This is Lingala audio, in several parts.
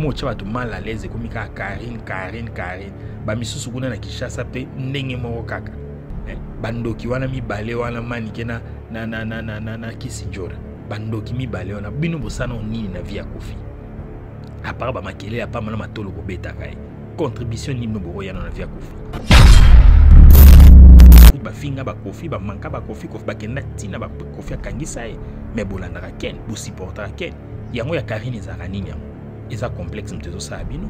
mootya bato mal alaise ekomi kaka karine karine karine bamisusu kuna na kinshasa mpe ndenge moko kaka bandoki wana mibale wana manike na, na, na, na, na, na, na kisijora bandoki mibale wana bino bosana nini na vie ya kofi apart bamakele ya pamba na matolo kobetaka ye contribution nini bokoyana na vie ya kofi bafinga bakofi bamanka bakofi kofi bakenda ntina bakofi akangisa ye eh. me bolandaka kene bosupportaka kene yango ya karine ezalaka nini yango eza complexe moto ezosala bino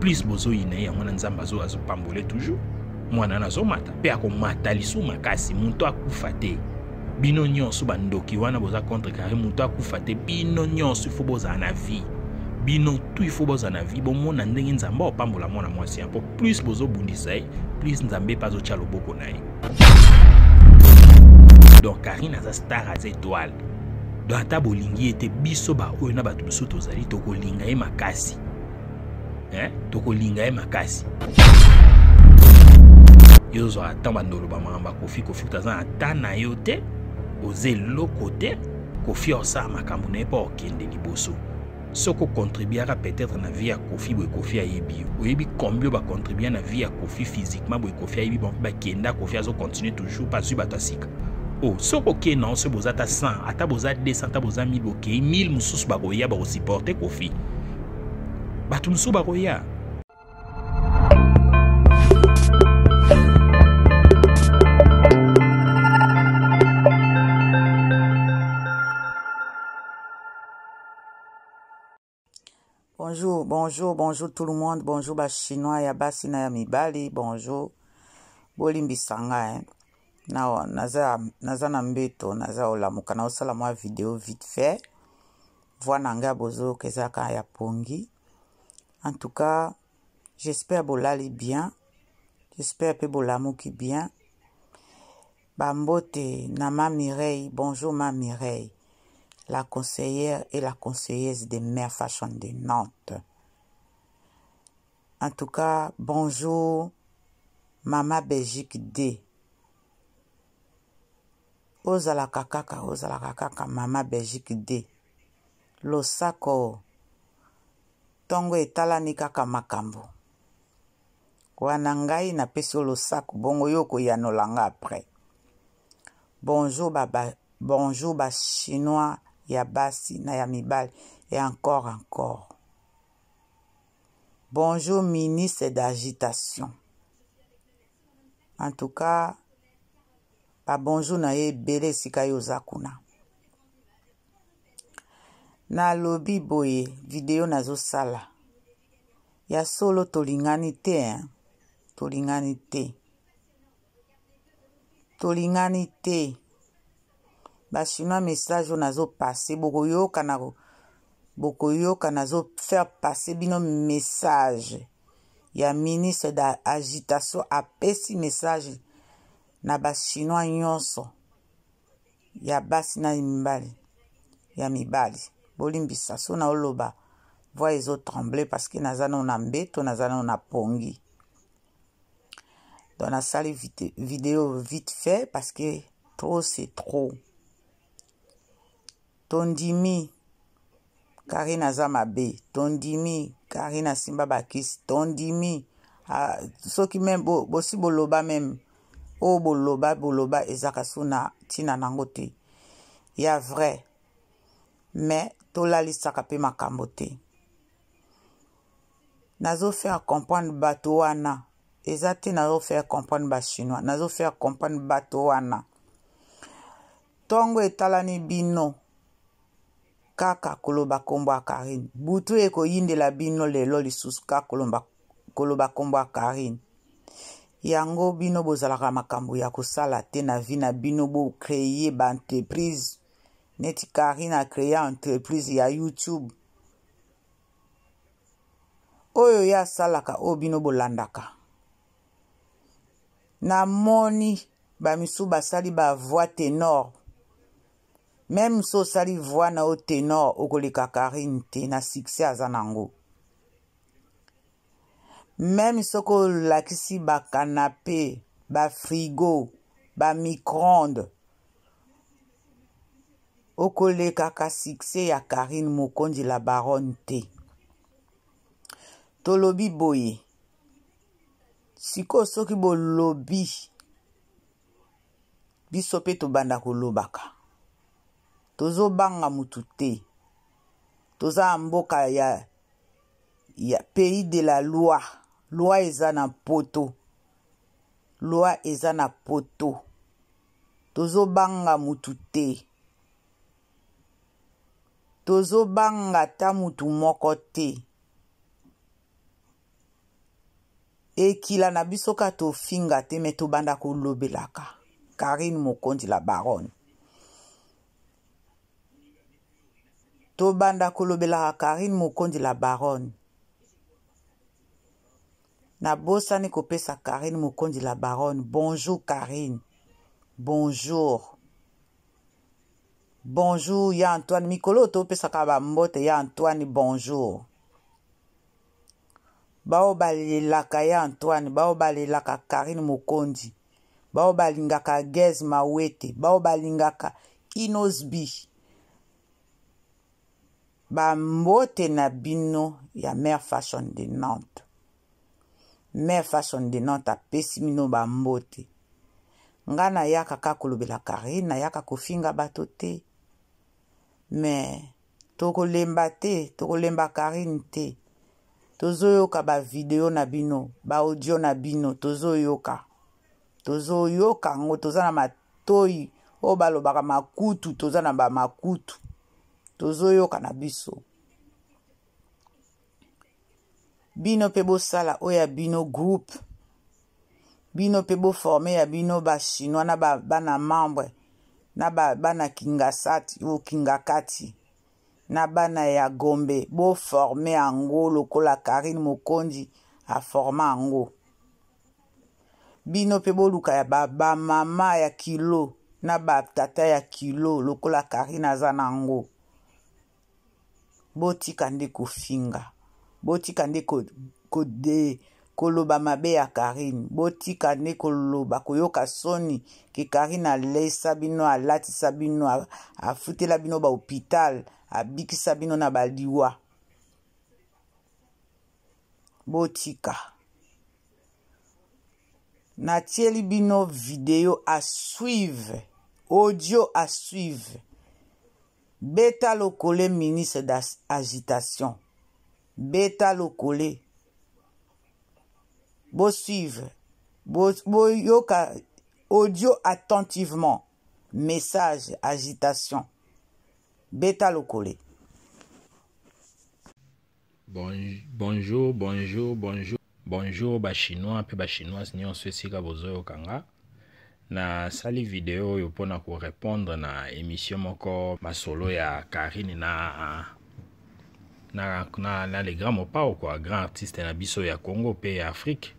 plus bozoyina ye yango na nzambe azo azopambole toujours mwana wana azomata mpe akomata lisu makasi moto akufa te bino nyonso bandoki wana boza contre carré moto akufa te bino nyonso ifo bozala na vie bino tu ifo bozala na vie bomona ndenge nzambe opambola mwana mwasi ya mpo plus bozobundisa ye plus nzambe mpe azotya loboko na ye donc karine aza star aza étoile don ata bolingi ye te biso baoyo na bato mosusu tozali tokolinga ye makasi eh? tokolinga ye makasi yo ozwa ata bandoloba makambo akofi kofi kuta aza na ta na yo te oza eloko te kofi osala makambo na ye mpo okende liboso soki okontribuaka peut-être na vie ya kofi boye kofi ayebi yo oyebi kombi oyo bakontribue na vie ya kofi physiquement boye kofi ayebi bango bakenda kofi azokontinue toujours pasui bato asika o oh, soki okei na soki boza ata 100 ata boza 200 ata boza 1000 bokei 1000 mosusu bakoya bakosuporte kofi bato mosusu bakoya bonjour bonjour bonjour tout le monde bonjour bachinois ya basi na ya mibali bonjour bolimbisa ngai na naza, naza na mbeto naza olamuka naosala mwa video vite fait voi na ngai kezaka eza ya pongi en tout cas j'espère bolali bien j'espère mpe bolamuki bien bambote na ma mireille bonjour ma mireille la conseillère et la conseillesse des mères fashion de Nantes. En tout cas, bonjour, Mama Belgique D. ozalaka kaka ozalaka kaka mama belgique de losako ntongo etalani kaka makambo wana ngai napesi yo losako bongo yo okoyanola nga apres bonjour baba bonjour bachinois ya basi na ya mibali e encore encore bonjour ministre d'agitation en tout cas babonjour na ye ebele esika yo oza kuna nalobi boye video nazosala ya solo tolingani te hein? tolingani te tolingani te bachinois message oyo nazopase bokoyoka na bokoyoka nazofaire pase bino message ya ministre d'agitation apesi message na bachinois nyonso ya basi na mibali ya mibali bolimbisa so na oloba voi ezotremble parceke naza nao na mbeto naza nao na pongi don nasali video vite fait parceke trop c'est trop tondimi kari naza mabe tondimi kari nasimba bakisi tondimi ah, soki meme bosi boloba meme bo, oyo boloba boloba ezaka so na ntina nango te ya vrai me tolalisaka mpe makambo te nazofere comprendre bato wana eza te nazofere comprendre bachinois nazofere comprendre bato wana ntongo etalani bino kaka koloba nkombo ya karine butu ekoyindela bino lelo lisusu kaka koloba nkombo ya karine yango bino bozalaka makambo ya kosala te na vi na bino bokreye baentreprise neti karine akrea entreprise ya youtube oyo ye asalaka oyo bino bolandaka namoni bamisu basali bavoi tenor meme so osali voi na yo tenor okoleka karine te na succès aza nango meme soki olakisi bakanape bafrigo bamicronde okolekaka sukse ya karine mokonzi la baronne te tolobi boye sikoyo soki bolobi biso mpe tobanda kolobaka tozobanga motu te toza ya mboka ya, ya pays de la loi lwa eza na poto lwa eza na poto tozobanga mutu te tozobanga ata mutu moko te ekila na biso ka tofinga te me tobanda kolobelaka karine mokonzi la baronne tobanda kolobelaka karine mokonzi la baronne nabosani kopesa karine mokonzi la baronne bonjour karine bonjour bonjour ya antoine mikolo oyo topesaka bambote ya antoine bonjour bao balelaka ya antoine bao balelaka karine mokonzi bao balingaka gese mawete bao balingaka inosbi bambote na bino ya mare fashion de nantes mer fashion de nantes apesi mino bambote nga nayaka ka kolobela karine nayaka kofinga bato te me tokolemba te tokolemba karine te tozoyoka bavideo na bino baaudio na bino tozoyoka tozoyoka yango toza na matoi oyo balobaka makutu toza na bamakutu tozoyoka na biso bino mpe bosala oyo ya bino groupe bino mpe boforme ya bino bachinois na bana membre na bana kingasati o kingakati na bana ya gombe boforme yango lokola karine mokondi aforma yango bino mpe boluka ya bamama ba ya kilo na batata ya kilo lokola karine aza na yango botika nde kofinga botika nde kode koloba mabe ya karine botika nde koloba koyoka soni ke karine alesa bino alatisa bino afutela bino bahopital abikisa bino na baliwa botika natieli bino video a suivre audio a suivre beta lokole ministre d'agitation beta lokole bosuivre boyoka audio attentivement message agitation beta lokole bon, bonjour bonjour bonjour bonjour bachinois mpe bachinoise nyonso esika bozoyoka nga nasali video oyo mpona korépondre na émission moko masolo ya karine na na, na, na le grand mopao kwa grand artiste na biso ya congo mpe ya afrique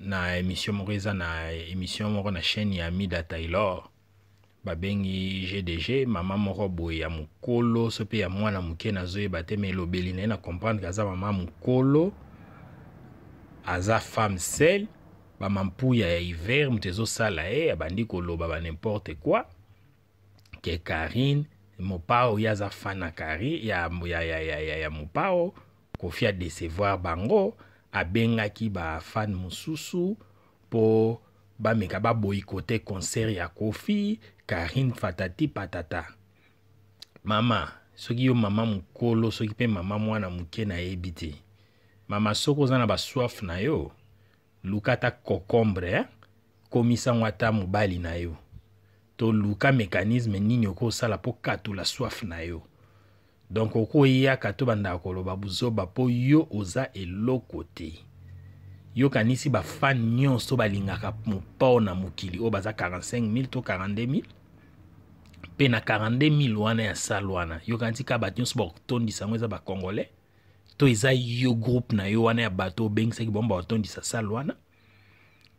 na émission moko eza na émission moko na chaîne ya mida taylor babengi gdg mama moko boye ya mokolo so mpe ya mwana moke nazoyeba te me elobeli na ye na comprendre aza mama mokolo aza femme sel bamampuya ya hiver moto ezosala ye abandi koloba banimporte kwa ke karine mopao ye aza fan na kari ya, ya, ya, ya, ya, ya mopao kofi adecevoir bango abengaki bafan mosusu mpo bameka baboyikote concert ya kofi karine fatati patata mama soki yo mama mokolo soki mpe mama mwana moke nayebi te mama soki oza na baswaf na yo luka ata kokombre eh? komisango ata mobali na yo toluka mécanisme nini okosala mpo katola swaf na yo donk okoyaka to bandaka koloba buzoba mpo yo oza eloko te yokanisi bafane nyonso balingaka mopao na mokili oyo baza 45000 to 42000 mpe na 42000 wana ya sale wana yokanisi kaka bato nyonso bakotondisa yango eza bacongolais to eza yo groupe na yo wana ya bato obengisaki bombo bakotondisa sale wana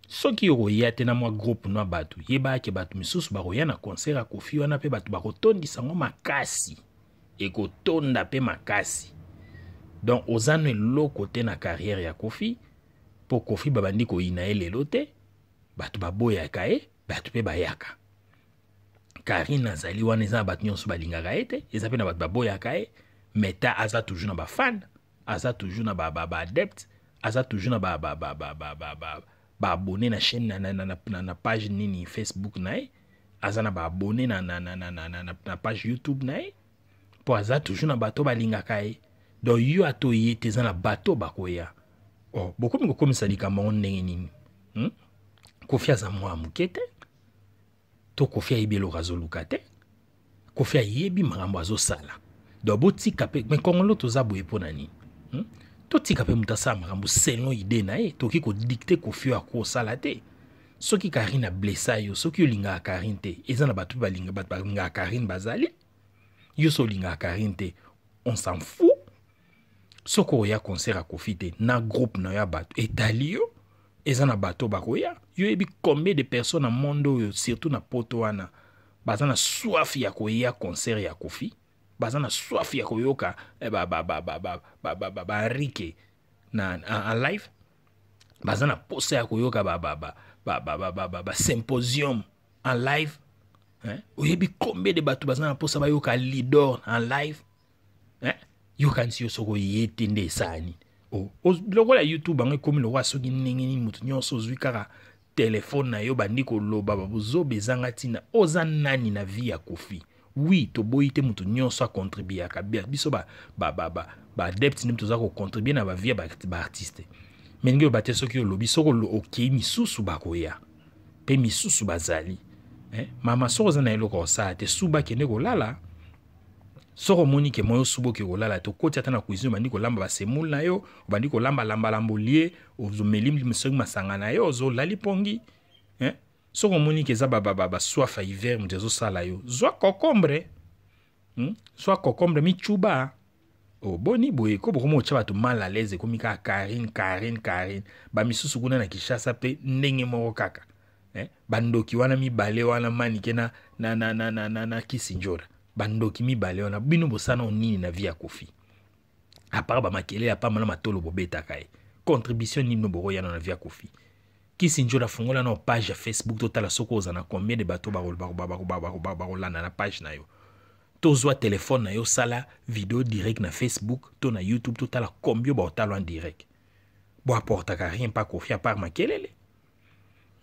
soki okoya te na mwa groupe na bato yeba ake bato misusu bakoya na concert akofi wana mpe bato bakotondisa yango makasi ekotonda mpe makasi donc oza na eloko te na carrière ya kofi mpo kofi babandi koyina ye lelo te bato baboyaka ye bato mpe bayaka karine azali wana eza na bato nyonso balingaka ye te eza mpe na bato baboyaka ye meta aza toujours na bafan aza toujours na baadepte ba, ba, aza toujours na ba, ba, ba, ba, ba, ba, ba, ba abonné na chaîne na, na, na, na, page nini facebook na asana abonné na na, na, na, na, na, na, page youtube na po aza toujours na bato kai, do you ato atoye te eza na bakoya oh, beaucoup kokomisa likambo yango ndenge nini hmm? kofi aza mwa moke to kofi ayebi eloko azoluka te kofi ayebi makambo azosala donc botika me kongolo toza boye hmm? totika mpe moto asala makambo selon ide na ye tokoki kodikte kofi oyo akosala te soki karine ablesa yo soki olingaka karine te eza na bato mpe bato balingaka karine bazali yo so olingaka karine te on s'en fou soki oya concert akofi te na groupe na yo ya bato etali yo eza na bato bakoya yo oyebi combien de personne na monde oyo surtout na poto wana baza na swafi ya koya concert ya kofi baza na swafi ya koyoka barike en live baza na posa ya koyoka basymposium en live oyebi combien de bato baza na mposa bayoka lidor en live yokanisi yo soko ye te nde esala nini lokola youtube yango ekomi lokola soki ndenge nini moto nyonso ozwi kaka telefone na yo bandi koloba babozoba ezanga ntina oza nani na vi ya kofi oui toboyi te moto nyonso acontribuaka biso baadepte nde toza kocontribue na bavie baartiste me ndenge oyoba te soki olobi soki okei misusu bakoya mpe misusu bazali eh, mama soki oza na eloko osala te suba kende kolala soko omoni ke moyo osuba oke kolala te okoti ata na cuisine obandi kolamba basemule na yo obandi kolamba lambalamba olie omeli soki masanga na yo ozolali pongi eh, soki omoni ke eza baswafa hiver moto ezosala yo zwa kokombre hmm? zwa kokombre micuba oboni oh, boye ko bokoma otya bato mal à l'aise ekomi kaka karine karine karine bamisusu kuna na kinshasa mpe ndenge moko kaka eh? bandoki wana mibale wana manike na, na, na, na, na, na, na kisinjora bandoki mibale wana bino bosana onini na vie ya kofi apart bamakele apamba na matolo bobetaka ye contribution nini no boroyana na vie ya kofi la fungola na page facebook totala soko za na combien de bato bakolanda na page na yo tozwa téléphone na yo sala vidéo direct na facebook to na youtube totala combien talo en direct boaportaka rien pas mpa par ma makelele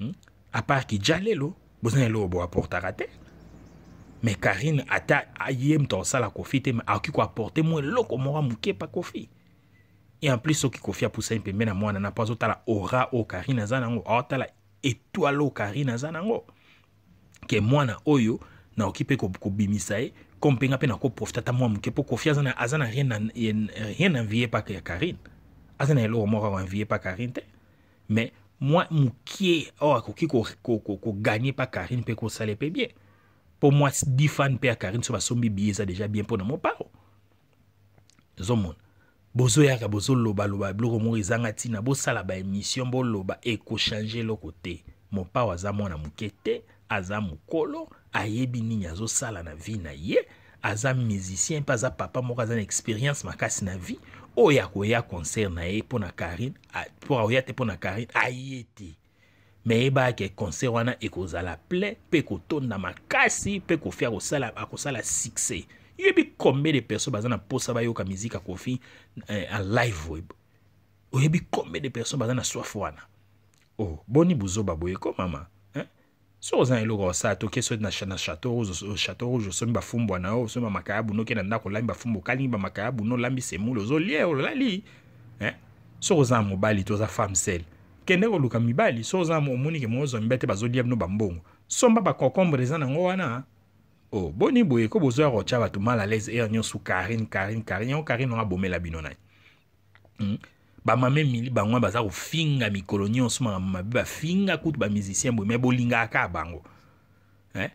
hmm? apart kidja lelo lo na eloko boaportaka te mais karine ata ye moto akosala kofi te me akoki koaporte mwa eloko moko moke pas kofi et en plus soki kofi apusani pembe na mwana na azotala ora oyo karine aza na aotala etwale oyo aza nango ke mwana oyo naoki mpe kobimisa ye ko mpe nakoprofite ata mwa moke mpo kofi aza na rien envie paka ya karine aza na eloko moko akoenvie pa karine te mais mwa mokie oyo oh, akoki koganye pa karine mpe kosala mpe bien mpo mwa difane mpe ya karine so basombi biye eza deja bien mpo na moparo ezomona bozoyaka bozolobaloba biloko moko ezanga ntina bosala baémission boloba ekochange lo Mon pa waza mwana mukete, aza mukolo, ayebi zo sala na vie na ye aza musicien pas za papa mon aza expérience, ma makasi na vie oyo ya concert na ye po na karine mpo akoya te po na karine aye me yeba ke concert wana pe ko mpe na makasi mpe kofia akosala succès yebi combien de personnes baza na mposa bayoka miziki akofi eh, en live web oyebi combien de personnes baza na soif wana oh, boni buzoba boye komama soki oza na eloko osala toke soki na chateau rouge osombi bafumbwa na yo osombi bamakayabu oh, noke na ndako olambi bafumbwa okalingi bamakayabu nolambi semule ozolia oh, olali soki oza na mobali to oza femme sel kende koluka mibali soki oza omoni ke mozwa mibali te bazolia bino bambongo somba bakokombre eza nango wana o oh, boni boye ko bozwa rotya bato mal à l'aise ere eh, nyonso karine karine karine yango karine wana abomela bino nani mm? bamama emili bango wana baza kofinga mikolo nyonso makambo mabe bafinga kutu bamusicien boye me bolingaka bango eh?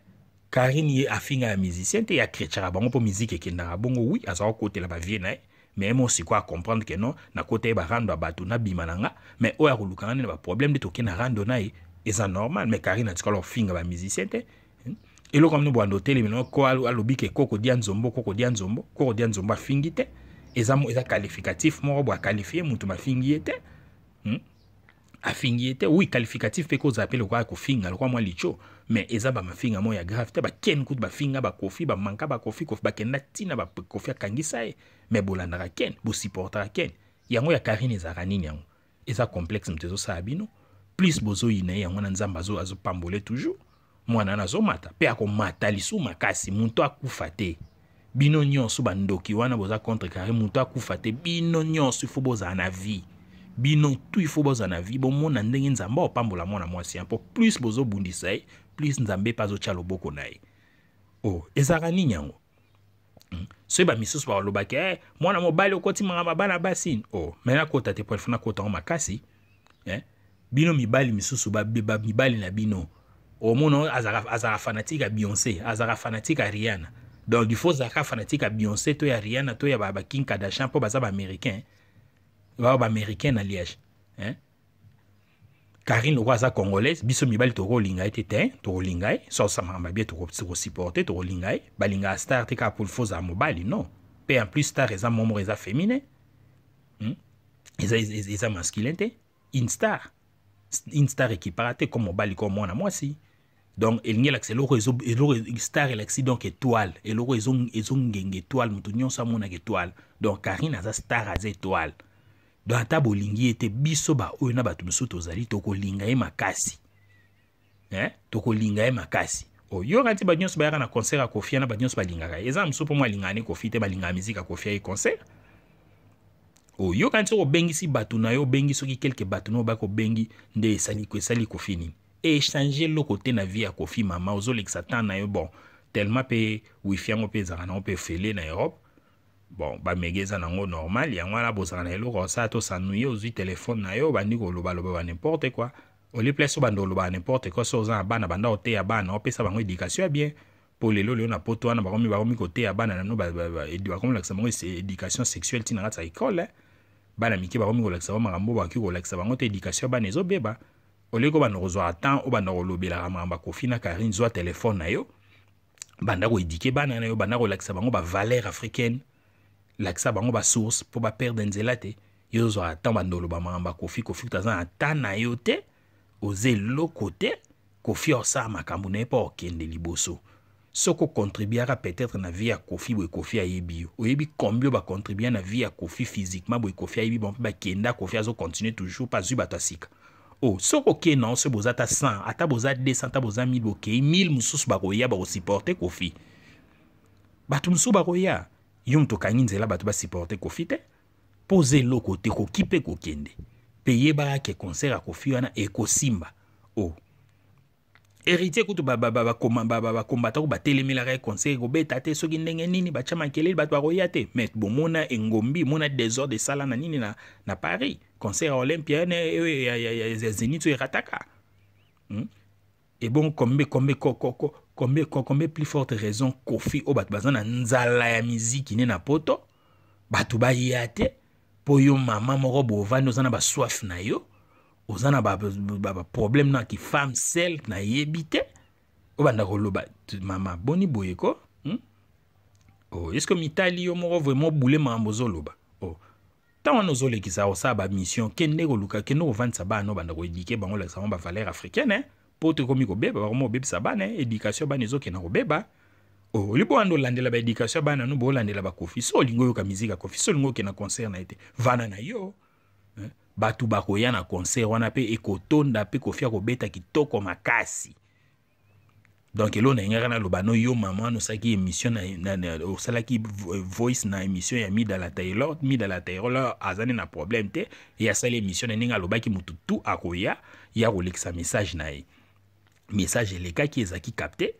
karine ye afinga ya musicien te ye akretiaka bango mpo miziki ekendaka bongo wi azala kokotela bavie na ye me ye mosiko acomprendre ke non nakota ye barando ya bato nabima na nga me oyo akolukanga nde na baproblème nde tokende na rando na ye eza normal me karine atikala kofinga bamusicien te eloko amino bwanda otelemi nango ko alobi ke kokodia nzombo kokodia nzombo kokodia nzombo afingi te eza, eza qualificatif moko bwa qualifie moto mafingi ye te hmm? afingi ye te oui qualificatif mpe kozala mpe lokola kofinga lokola mwa litio me eza bamafinga moko ya grave te baken kutu bafinga bakofi bamanka bakofi kofi bakenda ntina bakofi akangisa ye me bolandaka ken bosupportaka ken yango ya karine ezalaka nini yango eza complexe moto ezosala bino plus bozoyina ye yango na nzambe azopambole toujours mwana wana azomata mpe akomata lisu makasi moto akufa te bino nyonso bandoki wana boza contre carré moto akufa te bino nyonso ifo bozala na vie bino tu ifo bozala na vie bomona ndenge nzambe opambola mwana mwasi ya mpo plus bozobundisa ye plus nzambe mpe azotya loboko na ye o oh, ezalaka nini yango mm. soki bamisusu balobaki eh, mwana mobali okotimaka mabana basini o oh, me nakota te poifo nakota yango makasi eh? bino mibali misusu mibali na bino omuno azaka Azara fanatique à Beyoncé azara fanatique à Rihanna donc du faux azaka fanatique Beyoncé to ya Rihanna to ya y Kardashian pour baza américain hein. bao américain. na liège hein? karine congolaise biso tete so toro supporter, tokosupporte toro star te pour le faux a mobile non en plus star eza féminin hein. sont sont donc elingi elakisa eloko eloko star elakisi donc étoile eloko ezongenge étoile moto nyonso amonaka étoile donc karine aza star aza étoile donc ata bolingi ye te biso baoyo na bato mosusu tozali tokolinga ye makasi eh? tokolinga ye makasi oyoka ti bato nyonso bayaka na concert akofia na bato nyonso balingaka ye eza mosusu mpo mo alingaka ne kofi te balingaka miziki akofia ye concert oyokani soki obengisi bato na yo obengi soki kelke bato na oyo bakobengi nde esali esali kofi nini echange eloko te na vie ya kofi mama ozolekisa ntan na yo bon tellement mpe wifi yango mpe ezalaka nango mpe fele na europe bon bamege eza nango normal yango wana bozalaka na eloko osala tosanuye ozwi telefone na yo obandi kolobaloba banimporte kua oli place obanda kolobaka nimporte kua so oza na bana banda koteya bana opesa bango éducation ya bien mpo lelo lelo na poto wana bakomi bakomi koteya bana nano bakomi kolakisa bango éducation sexuelle ntina kati ya ekole eh. bana mike bakomi kolakisa bango makambo bakoki kolakisa bango te éducation ya bana ezobeba oliko bandako kozwaka temps o bandako kolobelaka makambo kofina karine zwa telefone na yo banda koedike bana na yo banda kolakisa bango bavaler africaine lakisa bango basource mpo baperde nzela te yo ozwaka temps banda oloba ba akofi kofi toza na ta na yo te oza eloko te kofi osala makambo na ye mpo okende liboso soko okontribuaka peut-être na vie ya kofi boye kofi ayebi yo oyebi kombi oyo na vie ya kofi physiquement boye kofi ayebi bango bakenda kofi azokontinue toujours pas zuba bato asika o soki okei na so boza ata 100 ata boza 200 ata boza 1000 bokei 1000 mosusu bakoya bakosuporte kofi bato mosusu bakoya yo moto okangi nzela bato basuporte kofi te mpo oza eloko te koki mpe kokende mpe yebaka ke concert ya kofi wana ekosimba o héritier kutu bakombatako batelemelaka ye concert ekobeta te soki ndenge nini batya makeleli bato bakoya te me bomona engombi mona desordre esala na nini na, na paris concert olympienne ya zenit oyo erataka e comme comme comme comme comme plus forte raison kofi oyo oh, bat nzala ya musique n'est na poto yo mama moko bovandi oza na baswafe na yo na ki femme boni hmm? oh, vraiment oh. ntango wana ozolekisa kosala bamission kende koluka kende kovandisa bana banda koedike bango olakisa bango bavaler africaine mpo tokomi kobeba bakomi kobebisa bana edikation bana ezokenda kobeba oh, olibo wana olandela baedikation ya bana no boolandela bakofi so olingi oyoka mizika kofi so olingi okenda concert na ye te vana na yo bato bakoya na concert wana mpe ekotonda mpe kofi akobeta kitoko makasi donc elo na yingaka naloba no yo mama nosalaki émission osalaki voice na émission ya midala taylor midala taylor aza nde na problème te ye asali émission na ndenge alobaki motu tu akoya ya kolekisa message na ye eh. message elekaki ezalaki capte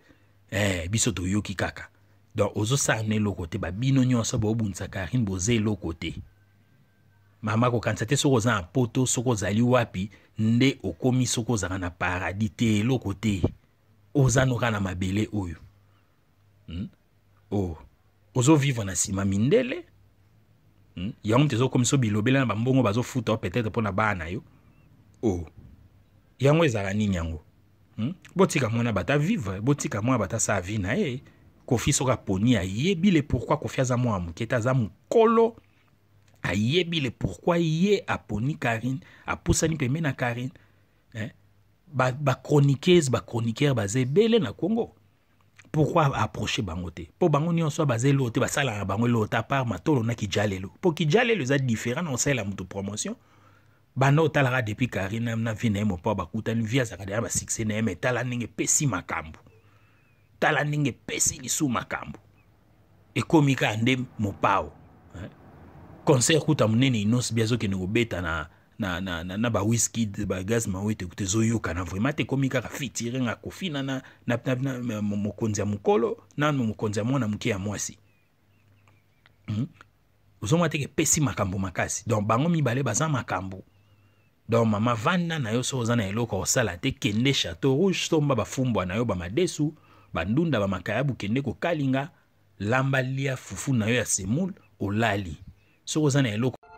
eh, biso toyoki kaka donc ozosala na eloko te babino nyonso bobundisa karine boza eloko te mama kokanisa te soki oza na poto soki ozali wapi nde okomi soki ozalaka na paradis te eloko te ozanoka na mabele oyo hmm? oh. ozovivre na nsima mindele hmm? yango moto ezokomisa bilobela na bambongo bazofuta o peut-être mpo na bana na yo o oh. yango ezala nini yango hmm? botika mwana bato avivre botika mwana bato asa avi na ye kofi soki aponi ayebi le pourkui kofi aza mwana moke te aza mokolo ayebi le pourkui ye aponi karine apusani pembe na karine eh? chroniqueuse, ba chroniqueur, basé ebele na congo pourquoi approcher Bangote? Pour mpo bango nyonso basé l'autre te basalaka bango l'autre te apart matolo na kidja pour mpo kidja lelo za différent sait sait moto promotion banda otalaka depuis Karine, na, na vie na kuta ni via za azalaka deya basuccès na ye me tala ndenge makambo tala ndenge epesi lisu makambo mopao hein? concert kuta monene inos bi azokende na na, na, na, na bawiskid bagasma oyo tezoyokana vraiment tekomi kaka fitirenga kofina na, na, na, na mokonzi ya mokolo na mokonzi ya mwana moke ya mwasi mm? ozomona teke epesi makambo makasi donc bango mibale baza makambo donc mama vanda na yo soki oza na eloko osala te kende chateau rouge somba bafumbwa na yo bamadesu bandunda bamakayabu kende kokalinga lamba lia fufu na yo ya semule olali soki oza na eloko